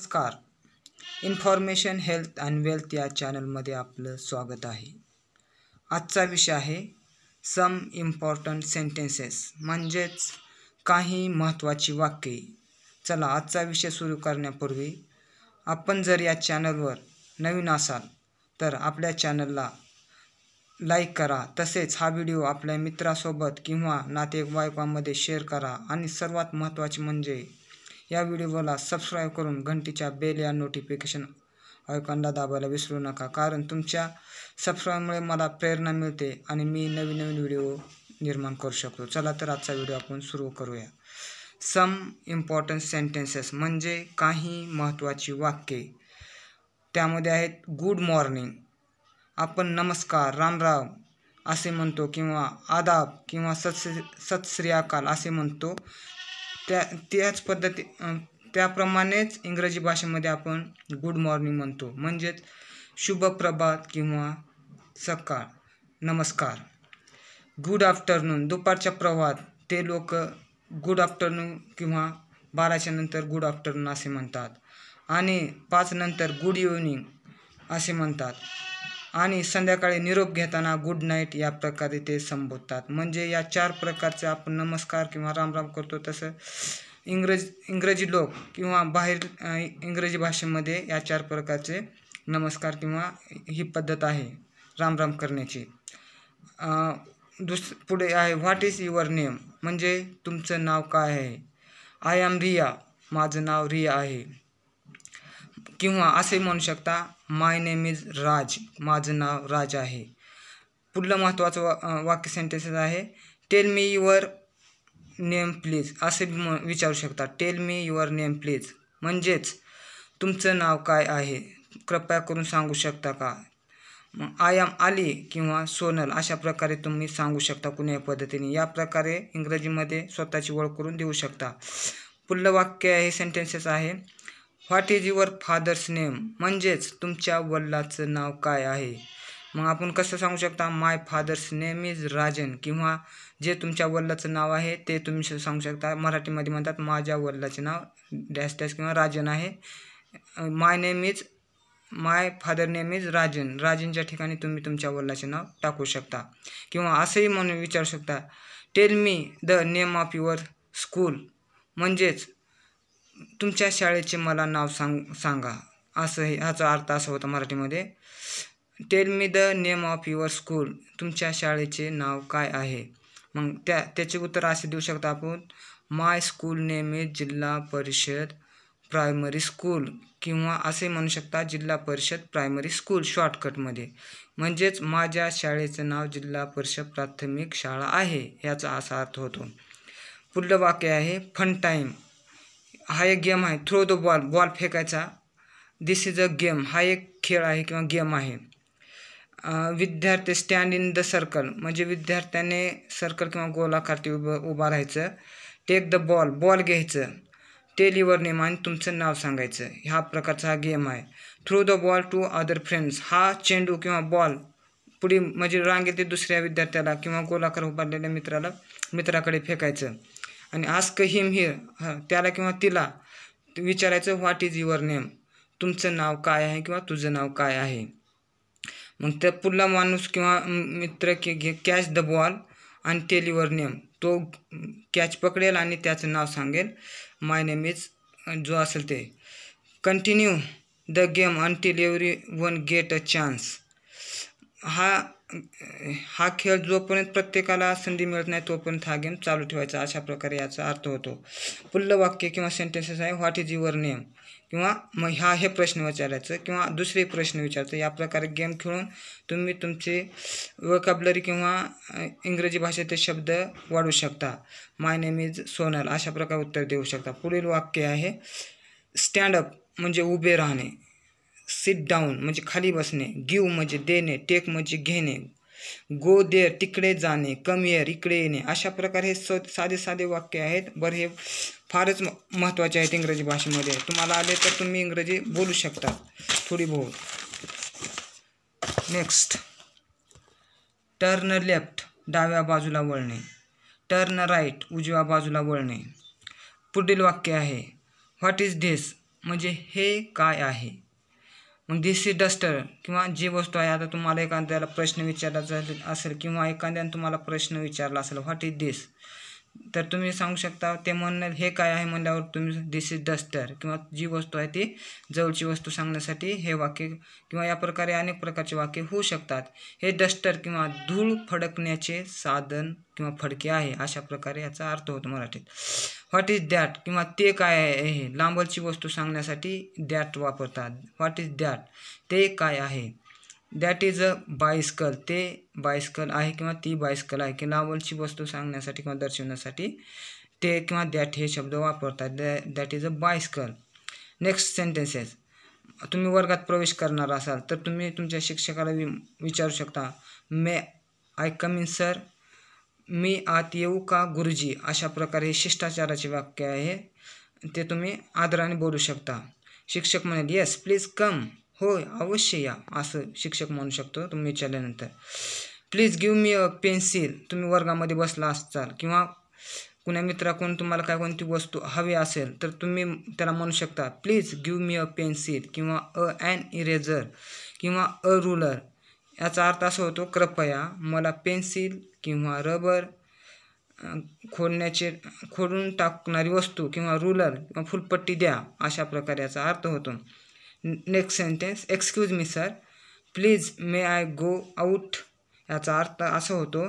नमस्कार information health and wealth या चॅनलमध्ये आपलं स्वागत आहे आजचा विषय आहे सम इम्पॉर्टंट सेंटेन्सेस म्हणजेच काही महत्त्वाची वाक्ये चला आजचा विषय सुरू करण्यापूर्वी आपण जर या चॅनलवर नवीन असाल तर आपल्या चॅनलला लाईक करा तसेच हा व्हिडिओ आपल्या मित्रासोबत किंवा नातेवाईकांमध्ये शेअर करा आणि सर्वात महत्त्वाचे म्हणजे या व्हिडिओला सबस्क्राईब करून घंटीच्या बेल या नोटिफिकेशन आयकॉनला दाबायला विसरू नका कारण तुमच्या सबस्क्राईबमुळे मला प्रेरणा मिळते आणि मी नवीन नवीन व्हिडिओ निर्माण करू शकतो चला तर आजचा व्हिडिओ आपण सुरू करूया सम इम्पॉर्टंट सेंटेन्सेस म्हणजे काही महत्त्वाची वाक्ये त्यामध्ये आहेत गुड मॉर्निंग आपण नमस्कार रामराव असे म्हणतो किंवा आदाब किंवा सत्स सत्श्रियाकाल असे म्हणतो त्या त्याच पद्धती त्याप्रमाणेच इंग्रजी भाषेमध्ये आपण गुड मॉर्निंग म्हणतो म्हणजेच शुभ प्रभात किंवा सकाळ नमस्कार गुड आफ्टरनून दुपारच्या प्रवाहात ते लोक गुड आफ्टरनून किंवा बाराच्या नंतर गुड आफ्टरनून असे म्हणतात आणि पाचनंतर गुड इव्हनिंग असे म्हणतात आणि संध्याकाळी निरोप घेताना गुड नाईट या प्रकारे ते संबोधतात म्हणजे या चार प्रकारचे आपण नमस्कार किंवा रामराम करतो तसं इंग्रज इंग्रजी लोक किंवा बाहेर इंग्रजी भाषेमध्ये या चार प्रकारचे नमस्कार किंवा ही पद्धत आहे रामराम करण्याची दुस पुढे आहे व्हॉट इज युअर नेम म्हणजे तुमचं नाव काय आहे आय एम रिया माझं नाव रिया आहे किंवा असे म्हणू शकता माय नेम इज राज माझं नाव राज आहे पुढलं महत्त्वाचं वा वाक्य सेंटेन्सेस आहे tell me your name please असे विचारू शकता tell me your name please म्हणजेच तुमचं नाव काय आहे कृपया करून सांगू शकता का आय एम आली किंवा सोनल अशा प्रकारे तुम्ही सांगू शकता कुणा पद्धतीने या प्रकारे इंग्रजीमध्ये स्वतःची ओळख करून देऊ शकता पुढलं वाक्य हे सेंटेन्सेस आहे what is your father's name म्हणजेच तुमच्या वडिलाचं नाव काय आहे मग आपण कसं सांगू शकता my father's name is Rajan किंवा जे तुमच्या वडिलाचं नाव आहे ते तुम्ही सांगू शकता मराठीमध्ये म्हणतात माझ्या वडिलाचे नाव डॅश डॅश किंवा राजन आहे my name is my father name is Rajan राजनच्या ठिकाणी तुम्ही तुमच्या वडिलाचे नाव टाकू शकता किंवा असंही म्हणून विचारू शकता tell me the name of your school म्हणजेच तुमच्या शाळेचे मला नाव सांग सांगा असं ह्याचा अर्थ असा होता मराठीमध्ये tell me the name of your school तुमच्या शाळेचे नाव काय आहे मग त्या त्याचे उत्तर असे देऊ शकता आपण माय स्कूल नेम इज जिल्हा परिषद प्रायमरी स्कूल किंवा असे म्हणू शकता जिल्हा परिषद प्रायमरी स्कूल शॉर्टकटमध्ये म्हणजेच माझ्या शाळेचं नाव जिल्हा परिषद प्राथमिक शाळा आहे याचा असा अर्थ होतो पुढलं वाक्य आहे फन टाईम हा एक गेम आहे थ्रो द बॉल बॉल फेकायचा दिस इज अ गेम हा एक खेळ आहे किंवा गेम आहे विद्यार्थी स्टँड इन द सर्कल म्हणजे विद्यार्थ्याने सर्कल किंवा ते उभं उभा राहायचं टेक द बॉल बॉल घ्यायचं ते लिव्हर नेम आणि तुमचं नाव सांगायचं ह्या प्रकारचा हा गेम आहे throw the ball to other friends हा चेंडू किंवा बॉल पुढे म्हणजे रांगेतील दुसऱ्या विद्यार्थ्याला किंवा गोलाकार उभारलेल्या मित्राला मित्राकडे फेकायचं आणि आस्क हिम हिर त्याला किंवा तिला विचारायचं व्हॉट इज युअर नेम तुमचं नाव काय आहे किंवा तुझं नाव काय आहे मग त्या पुढला माणूस किंवा मित्र की घे कॅच द बॉल आणि टेल युअर नेम तो कॅच पकडेल आणि त्याचं नाव सांगेल माय नेम इज जो असेल ते continue the game until everyone get a chance हा हा खेळ जोपर्यंत प्रत्येकाला संधी मिळत नाही तोपर्यंत हा गेम चालू ठेवायचा अशा प्रकारे याचा अर्थ होतो वाक्य किंवा सेंटेन्सेस आहे व्हॉट इज युअर नेम किंवा मग हा हे प्रश्न विचारायचं किंवा दुसरे प्रश्न विचारायचं या प्रकारे गेम खेळून तुम्ही तुमचे वकॅबलरी किंवा इंग्रजी भाषेचे शब्द वाढवू शकता माय नेम इज सोनल अशा प्रकारे उत्तर देऊ शकता पुढील वाक्य आहे स्टँडअप म्हणजे उभे राहणे सिट डाऊन म्हणजे खाली बसणे गिव म्हणजे देणे टेक म्हणजे घेणे गो देर तिकडे जाणे कम एअर इकडे येणे अशा प्रकारे हे स साधे साधे वाक्य आहेत बरं हे फारच महत्त्वाचे आहेत इंग्रजी भाषेमध्ये तुम्हाला आले तर तुम्ही इंग्रजी बोलू शकता थोडी बहुत नेक्स्ट टर्न लेफ्ट डाव्या बाजूला वळणे टर्न राईट उजव्या बाजूला वळणे पुढील वाक्य आहे व्हॉट इज धिस म्हणजे हे काय आहे मग दिस इज डस्टर किंवा जी वस्तू आहे आता तुम्हाला एखाद्याला प्रश्न विचारला असेल किंवा एखाद्याने तुम्हाला प्रश्न विचारला असेल व्हॉट इज दिस तर तुम्ही सांगू शकता ते म्हणणं हे काय आहे म्हणल्यावर तुम्ही दिस इज डस्टर किंवा जी वस्तू आहे ती जवळची वस्तू सांगण्यासाठी हे वाक्य किंवा या प्रकारे अनेक प्रकारचे वाक्य होऊ शकतात हे डस्टर किंवा धूळ फडकण्याचे साधन किंवा फडके आहे अशा प्रकारे याचा अर्थ होतो मराठीत व्हॉट इज दॅट किंवा ते काय आहे हे लांबलची वस्तू सांगण्यासाठी दॅट वापरतात व्हॉट इज दॅट ते काय आहे दॅट इज अ बायस्कल ते बायस्कल आहे किंवा ती बायस्कल आहे की नावलची वस्तू सांगण्यासाठी किंवा दर्शवण्यासाठी ते किंवा दॅट हे शब्द वापरतात दॅ that is a bicycle next sentences तुम्ही वर्गात प्रवेश करणार असाल तर तुम्ही तुमच्या शिक्षकाला वि विचारू शकता may I come in sir मी आत येऊ का गुरुजी अशा प्रकारे हे शिष्टाचाराचे वाक्य आहे ते तुम्ही आदराने बोलू शकता शिक्षक म्हणाले येस प्लीज कम होय अवश्य या असं शिक्षक म्हणू शकतो तुम्ही विचारल्यानंतर please give me a pencil तुम्ही वर्गामध्ये बसला असाल किंवा कुण्या मित्राकडून तुम्हाला काय कोणती वस्तू हवी असेल तर तुम्ही त्याला म्हणू शकता please give me a pencil किंवा अ अँड इरेझर किंवा अ रुलर याचा अर्थ असा होतो कृपया मला पेन्सिल किंवा रबर खोडण्याचे खोडून टाकणारी वस्तू किंवा रुलर किंवा फुलपट्टी द्या अशा प्रकारे याचा अर्थ होतो next sentence excuse me sir please may I go out याचा अर्थ असा होतो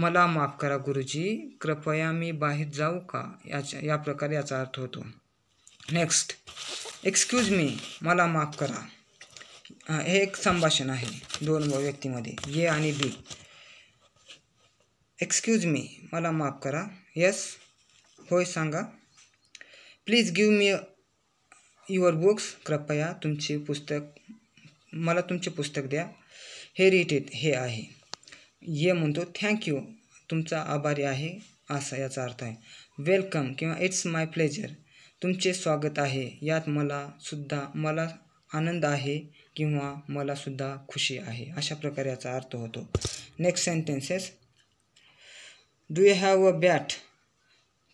मला माफ करा गुरुजी कृपया मी बाहेर जाऊ का याच्या या प्रकारे याचा अर्थ होतो नेक्स्ट एक्सक्यूज मी मला माफ करा हे एक संभाषण आहे दोन व्यक्तीमध्ये ये आणि बी एक्सक्यूज मी मला माफ करा यस होय सांगा please give me your books कृपया तुमचे पुस्तक मला तुमचे पुस्तक द्या हे रिटेट हे आहे ये म्हणतो थँक्यू तुमचा आभारी आहे असा याचा अर्थ आहे वेलकम किंवा इट्स माय प्लेजर तुमचे स्वागत आहे यात मला सुद्धा मला आनंद आहे किंवा मला सुद्धा खुशी आहे अशा प्रकारे याचा अर्थ होतो next sentences do you have a bat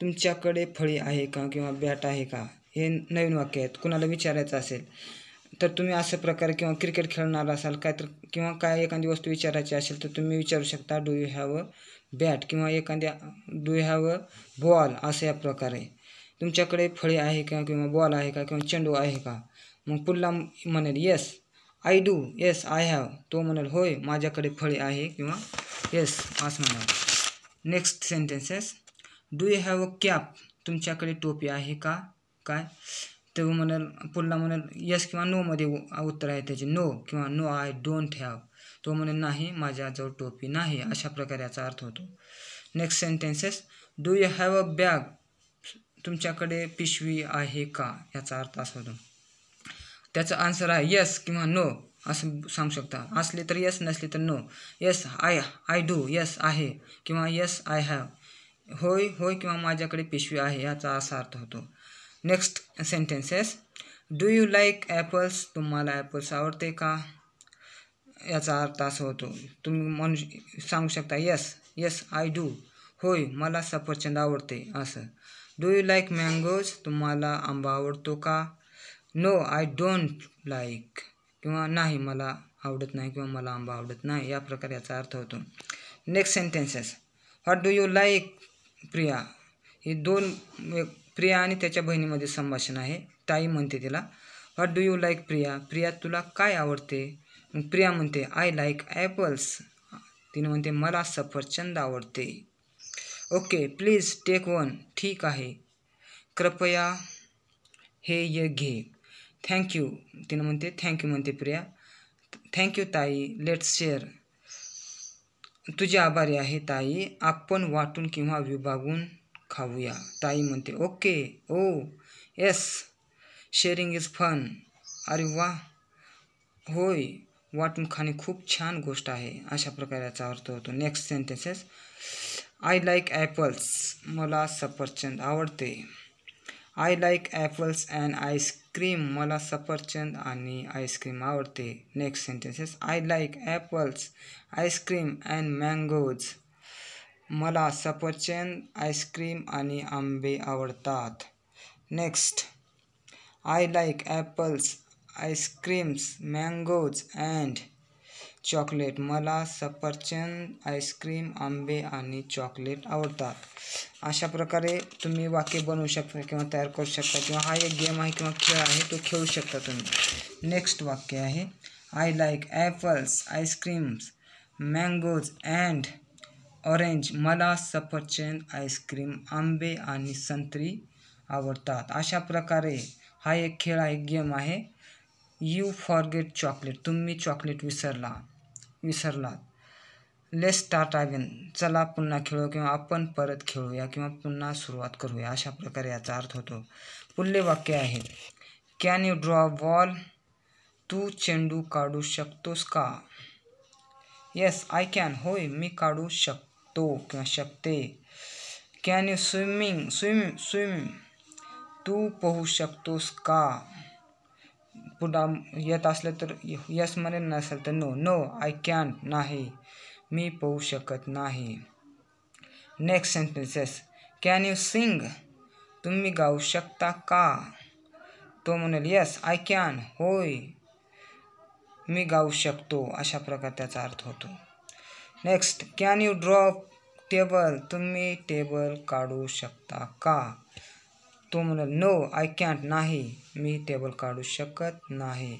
तुमच्याकडे फळी आहे का किंवा बॅट आहे का हे नवीन वाक्य आहेत कुणाला विचारायचं असेल तर तुम्ही असं प्रकारे किंवा क्रिकेट खेळणार असाल काय तर किंवा काय एखादी वस्तू विचारायची असेल तर तुम्ही विचारू शकता do you have a bat किंवा एखाद्या do you have a ball असं या प्रकारे तुमच्याकडे फळे आहे का किंवा बॉल आहे का किंवा चेंडू आहे का मग पुढला म्हणेल yes I do yes I have तो म्हणेल होय माझ्याकडे फळे आहे किंवा येस असं म्हणाल next sentences do you have a cap तुमच्याकडे टोपी आहे का काय तर म्हणाल पुढला म्हणाल यस किंवा नोमध्ये उत्तर आहे त्याचे नो किंवा नो आय डोंट हॅव तो म्हणेल नाही माझ्याजवळ टोपी नाही अशा प्रकारे याचा अर्थ होतो next sentences do you have a bag तुमच्याकडे पिशवी आहे का याचा अर्थ असा होतो त्याचा आन्सर आहे यस किंवा नो असं सांगू शकता असले तर यस नसले तर no yes I I do yes आहे किंवा यस आय हॅव होय होय किंवा माझ्याकडे पिशवी आहे याचा असा अर्थ होतो next sentences do you like apples तुम्हाला ॲपल्स आवडते का याचा अर्थ असा होतो तुम्ही म्हणू सांगू शकता यस यस आय डू होय मला सफरचंद आवडते असं डू यू लाईक मँगोज तुम्हाला आंबा आवडतो का नो आय डोंट लाईक किंवा नाही मला आवडत नाही किंवा मला आंबा आवडत नाही या प्रकारे याचा अर्थ होतो next sentences what do you like Priya हे दोन प्रिया आणि त्याच्या बहिणीमध्ये संभाषण आहे ताई म्हणते तिला what do you like Priya Priya तुला काय आवडते प्रिया म्हणते आय लाईक ॲपल्स तिने म्हणते मला सफरचंद आवडते ओके प्लीज टेक वन ठीक आहे कृपया हे य घे थँक्यू तिने म्हणते थँक्यू म्हणते प्रिया थँक्यू ताई लेट्स शेअर तुझे आभारी आहे ताई आपण वाटून किंवा विभागून खाऊया ताई म्हणते okay oh yes sharing is fun अरे वा होय वाटून खाणे खूप छान गोष्ट आहे अशा प्रकारे याचा अर्थ होतो next sentences I like apples मला सफरचंद आवडते I like apples and ice cream मला सफरचंद आणि आईस्क्रीम आवडते next sentences I like apples ice cream and mangoes मला सफरचंद आईस्क्रीम आणि आंबे आवडतात next I like apples ice creams mangoes and chocolate मला सफरचंद आईस्क्रीम आंबे आणि चॉकलेट आवडतात अशा प्रकारे तुम्ही वाक्य बनवू शकता किंवा तयार करू शकता किंवा हा एक गेम आहे किंवा खेळ आहे तो खेळू शकता तुम्ही नेक्स्ट वाक्य आहे I like apples ice creams mangoes and orange मला सफरचंद आईस्क्रीम आंबे आणि संत्री आवडतात अशा प्रकारे हा एक खेळ आहे एक गेम आहे यू फॉरगेट चॉकलेट तुम्ही चॉकलेट विसरला विसरलात लेस स्टार्ट अगेन चला पुन्हा खेळू किंवा आपण परत खेळूया किंवा पुन्हा सुरुवात करूया अशा प्रकारे याचा अर्थ होतो पुढले वाक्य आहे कॅन यू ड्रॉ बॉल तू चेंडू काढू शकतोस का येस आय कॅन होय मी काढू शक तो किंवा शकते can you swimming swim swim तू पोहू शकतोस का पुढा येत असलं तर यस म्हणे नसेल तर नो नो आय कॅन नाही मी पोहू शकत नाही next sentences can you sing तुम्ही गाऊ शकता का तो म्हणेल यस आय कॅन होय मी गाऊ शकतो अशा प्रकार त्याचा अर्थ होतो next can you draw table तुम्ही टेबल काढू शकता का तो म्हणाल नो आय कॅन्ट नाही मी टेबल काढू शकत नाही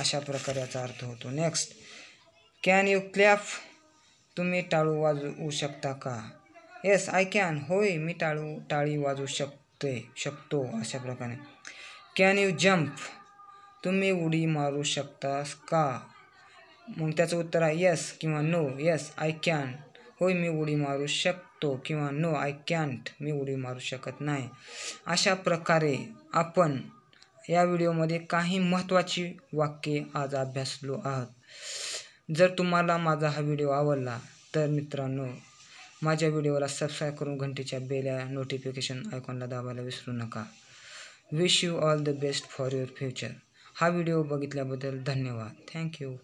अशा प्रकारे याचा अर्थ होतो नेक्स्ट कॅन यू क्लॅफ तुम्ही टाळू वाजवू शकता का येस आय कॅन होय मी टाळू टाळी वाजवू शकते शकतो अशा प्रकारे कॅन यू जम्प तुम्ही उडी मारू शकतास का मग त्याचं उत्तर आहे यस किंवा नो यस आय कॅन होय मी उडी मारू शकतो किंवा नो आय कॅन्ट मी उडी मारू शकत नाही अशा प्रकारे आपण या व्हिडिओमध्ये काही महत्त्वाची वाक्ये आज अभ्यासलो आहोत जर तुम्हाला माझा हा व्हिडिओ आवडला तर मित्रांनो माझ्या व्हिडिओला सबस्क्राईब करून घंटेच्या बेल्या नोटिफिकेशन आयकॉनला दाबायला विसरू नका wish you all the best for your future हा व्हिडिओ बघितल्याबद्दल धन्यवाद थँक्यू